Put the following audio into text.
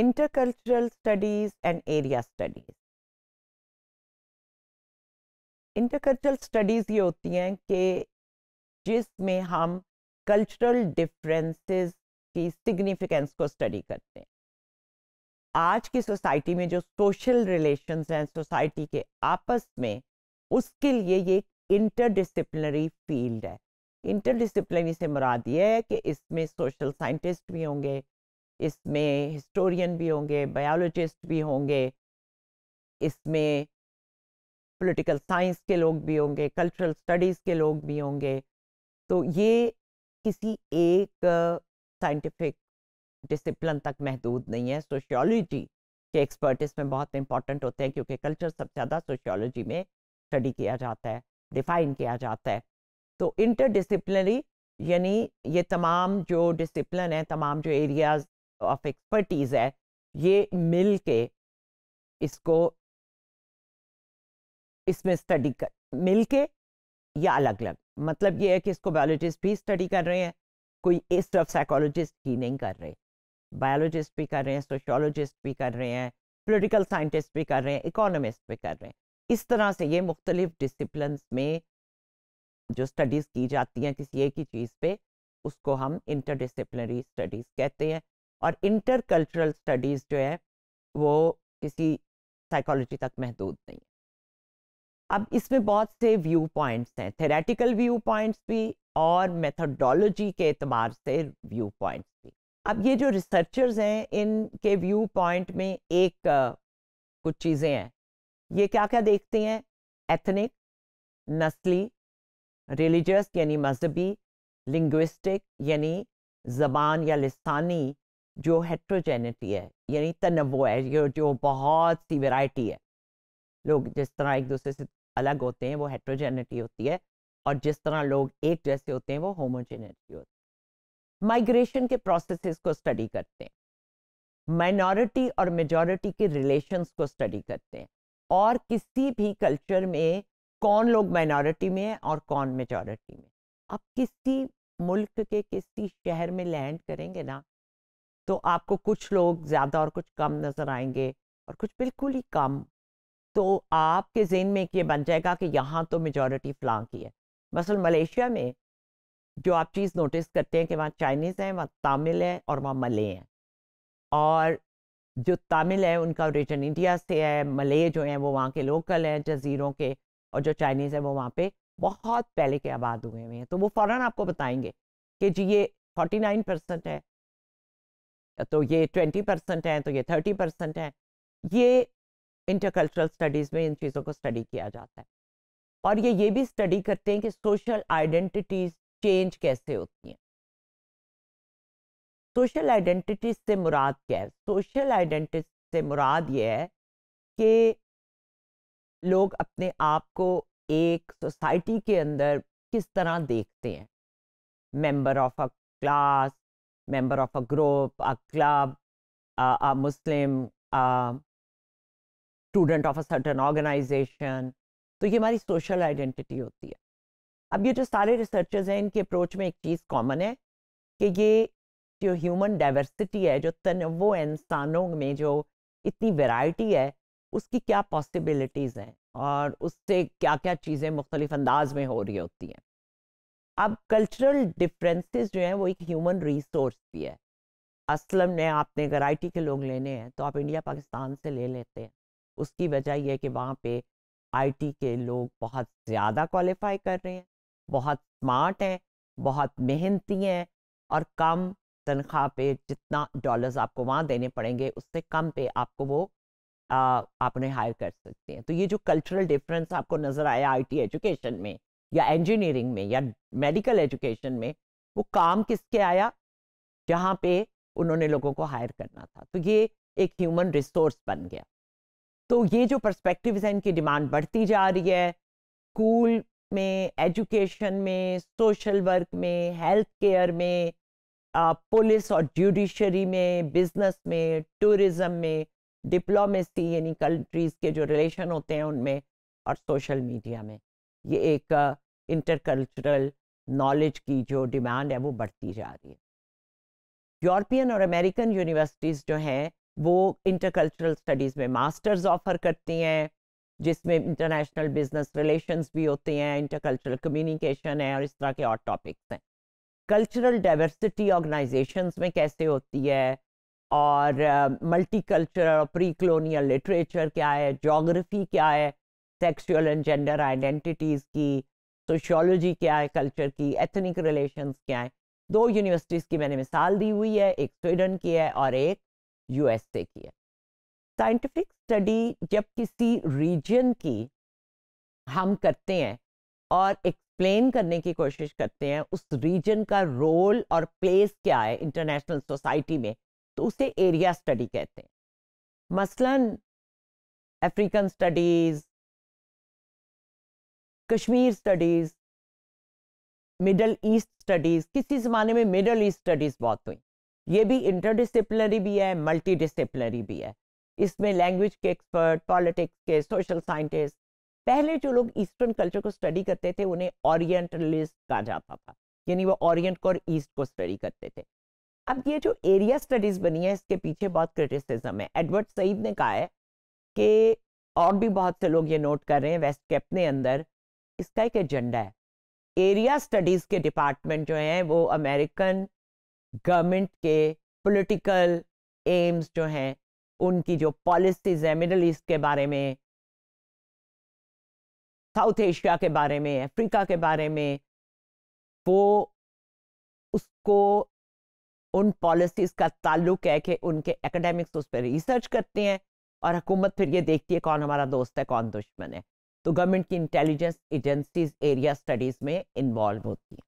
intercultural studies and area studies intercultural studies ये होती हैं कि जिसमें हम कल्चरल डिफरेंसेस की सिग्निफिकेंस को स्टडी करते हैं आज की सोसाइटी में जो सोशल रिलेशंस हैं सोसाइटी के आपस में उसके लिए ये एक इंटरडिसिप्लिनरी फील्ड है इंटरडिसिप्लिनरी से मुराद ये है कि इसमें सोशल साइंटिस्ट भी होंगे इसमें हिस्टोरियन भी होंगे बायोलॉजिस्ट भी होंगे इसमें पॉलिटिकल साइंस के लोग भी होंगे कल्चरल स्टडीज़ के लोग भी होंगे तो ये किसी एक साइंटिफिक डिसिप्लिन तक महदूद नहीं है सोशियोलॉजी के एक्सपर्ट इसमें बहुत इंपॉर्टेंट होते हैं क्योंकि कल्चर सबसे ज़्यादा सोशियोलॉजी में स्टडी किया जाता है डिफाइन किया जाता है तो इंटरडिसिप्लिनरी यानी ये तमाम जो डिसिप्लिन है तमाम जो एरियाज ऑफ एक्सपर्टीज है ये मिल के इसको इसमें स्टडी कर मिल के या अलग अलग मतलब ये है कि इसको बायोलॉजिस्ट भी स्टडी कर रहे हैं कोई इस तरफ साइकोलॉजिस्ट ही नहीं कर रहे बायोलॉजिस्ट भी कर रहे हैं सोशोलॉजिस्ट भी कर रहे हैं पोलिटिकल साइंटिस्ट भी कर रहे हैं इकोनॉमिस्ट भी कर रहे हैं इस तरह से ये मुख्तलिफ डिसिप्लिन में जो स्टडीज़ की जाती हैं किसी एक ही चीज़ पे उसको हम इंटरडिसिप्लिनरी स्टडीज़ कहते हैं और इंटरकल्चरल स्टडीज़ जो है वो किसी साइकोलॉजी तक महदूद नहीं है अब इसमें बहुत से व्यू पॉइंट्स हैं थेरेटिकल व्यू पॉइंट्स भी और मेथोडोलॉजी के अतबार से व्यू पॉइंट्स भी अब ये जो रिसर्चर्स हैं इनके व्यू पॉइंट में एक कुछ चीज़ें हैं ये क्या क्या देखते हैं एथनिक नस्ली रिलीजस यानी मजहबी लिंग्विस्टिक यानी ज़बान या लिस्तानी जो हेट्रोजेनिटी है यानी तनवो है जो जो बहुत सी वैरायटी है लोग जिस तरह एक दूसरे से अलग होते हैं वो हेट्रोजेनिटी होती है और जिस तरह लोग एक जैसे होते हैं वो होमोजेनिटी होती है माइग्रेशन के प्रोसेसेस को स्टडी करते हैं माइनॉरिटी और मेजॉरिटी के रिलेशंस को स्टडी करते हैं और किसी भी कल्चर में कौन लोग माइनॉरिटी में हैं और कौन मेजॉरिटी में आप किसी मुल्क के किसी शहर में लैंड करेंगे ना तो आपको कुछ लोग ज़्यादा और कुछ कम नज़र आएंगे और कुछ बिल्कुल ही कम तो आपके जेन में एक ये बन जाएगा कि यहाँ तो मेजॉरिटी फ्लां की है मसल मलेशिया में जो आप चीज़ नोटिस करते हैं कि वहाँ चाइनीज़ हैं वहाँ तामिल हैं और वहाँ मले हैं और जो तमिल है उनका ओरिजिन इंडिया से है मले जो हैं वो वहाँ के लोकल हैं जजीरों के और जो चाइनीज़ हैं वो वहाँ पे बहुत पहले के आबाद हुए हुए हैं तो वो फ़ौर आपको बताएंगे कि जी ये फोर्टी परसेंट है तो ये ट्वेंटी परसेंट हैं तो ये थर्टी परसेंट हैं ये इंटरकल्चरल स्टडीज़ में इन चीज़ों को स्टडी किया जाता है और ये ये भी स्टडी करते हैं कि सोशल आइडेंटिटीज़ चेंज कैसे होती हैं सोशल आइडेंटिटीज से मुराद क्या है सोशल आइडेंटिटी से मुराद ये है कि लोग अपने आप को एक सोसाइटी के अंदर किस तरह देखते हैं member of a class member of a group, a club, uh, a Muslim, uh, student of a certain organization. तो ये हमारी सोशल आइडेंटिटी होती है अब ये जो सारे रिसर्चर्स हैं इनके अप्रोच में एक चीज़ कॉमन है कि ये जो ह्यूमन डाइवर्सिटी है जो तनवो इंसानों में जो इतनी वैरायटी है उसकी क्या पॉसिबिलिटीज़ हैं और उससे क्या क्या चीज़ें मुख्तलिफ अंदाज में हो रही होती हैं अब कल्चरल डिफरेंसेस जो हैं वो एक ह्यूमन रिसोर्स भी है असलम ने आपने अगर आई के लोग लेने हैं तो आप इंडिया पाकिस्तान से ले लेते हैं उसकी वजह यह कि वहाँ पे आईटी के लोग बहुत ज़्यादा क्वालिफाई कर रहे हैं बहुत स्मार्ट हैं बहुत मेहनती हैं और कम तनख्वाह पे जितना डॉलर्स आपको वहाँ देने पड़ेंगे उससे कम पे आपको वो आपने हायर कर सकते हैं तो ये जो कल्चरल डिफरेंस आपको नज़र आया आईटी एजुकेशन में या इंजीनियरिंग में या मेडिकल एजुकेशन में वो काम किसके आया जहाँ पे उन्होंने लोगों को हायर करना था तो ये एक ह्यूमन रिसोर्स बन गया तो ये जो परस्पेक्टिव हैं इनकी डिमांड बढ़ती जा रही है स्कूल में एजुकेशन में सोशल वर्क में हेल्थ केयर में पुलिस और जुडिशरी में बिजनेस में टूरिज्म में डिप्लोमेसी यानी कंट्रीज़ के जो रिलेशन होते हैं उनमें और सोशल मीडिया में ये एक इंटरकल्चरल नॉलेज की जो डिमांड है वो बढ़ती जा रही है यूरोपियन और अमेरिकन यूनिवर्सिटीज़ जो हैं वो इंटरकल्चरल स्टडीज़ में मास्टर्स ऑफर करती हैं जिसमें इंटरनेशनल बिजनेस रिलेशंस भी होते हैं इंटरकल्चरल कम्युनिकेशन है और इस तरह के और टॉपिक्स हैं कल्चरल डाइवर्सिटी ऑर्गेनाइजेशंस में कैसे होती है और मल्टी कल्चरल और प्री कलोनियल लिटरेचर क्या है जोग्राफी क्या है सेक्सुअल एंड जेंडर आइडेंटिटीज़ की सोशियोलॉजी क्या है कल्चर की एथनिक रिलेशंस क्या है दो यूनिवर्सिटीज़ की मैंने मिसाल दी हुई है एक स्वीडन की है और एक यूएसए की है साइंटिफिक स्टडी जब किसी रीजन की हम करते हैं और एक्सप्लेन करने की कोशिश करते हैं उस रीजन का रोल और प्लेस क्या है इंटरनेशनल सोसाइटी में तो उसे एरिया स्टडी कहते हैं मसलन African studies Kashmir studies Middle East studies किसी ज़माने में मिडल ईस्ट स्टडीज़ बहुत हुई ये भी इंटरडिसिप्लिनरी भी है मल्टी भी है इसमें लैंग्वेज के एक्सपर्ट पॉलिटिक्स के सोशल साइंटिस्ट पहले जो लोग ईस्टर्न कल्चर को स्टडी करते थे उन्हें ओरिएंटलिस्ट कहा जाता था यानी वो ओरिएंट को और ईस्ट को स्टडी करते थे अब ये जो एरिया स्टडीज़ बनी है इसके पीछे बहुत क्रिटिसिज्म है एडवर्ड सईद ने कहा है कि और भी बहुत से लोग ये नोट कर रहे हैं वेस्ट के अपने अंदर इसका एक एजेंडा है एरिया स्टडीज के डिपार्टमेंट जो हैं वो अमेरिकन गवर्नमेंट के पॉलिटिकल एम्स जो हैं उनकी जो पॉलिसीज हैं मिडल ईस्ट के बारे में साउथ एशिया के बारे में अफ्रीका के बारे में वो उसको उन पॉलिसीज़ का ताल्लुक है कि उनके एकेडमिक्स उस पर रिसर्च करते हैं और हुकूमत फिर ये देखती है कौन हमारा दोस्त है कौन दुश्मन है तो गवर्नमेंट की इंटेलिजेंस एजेंसीज एरिया स्टडीज में इन्वॉल्व होती है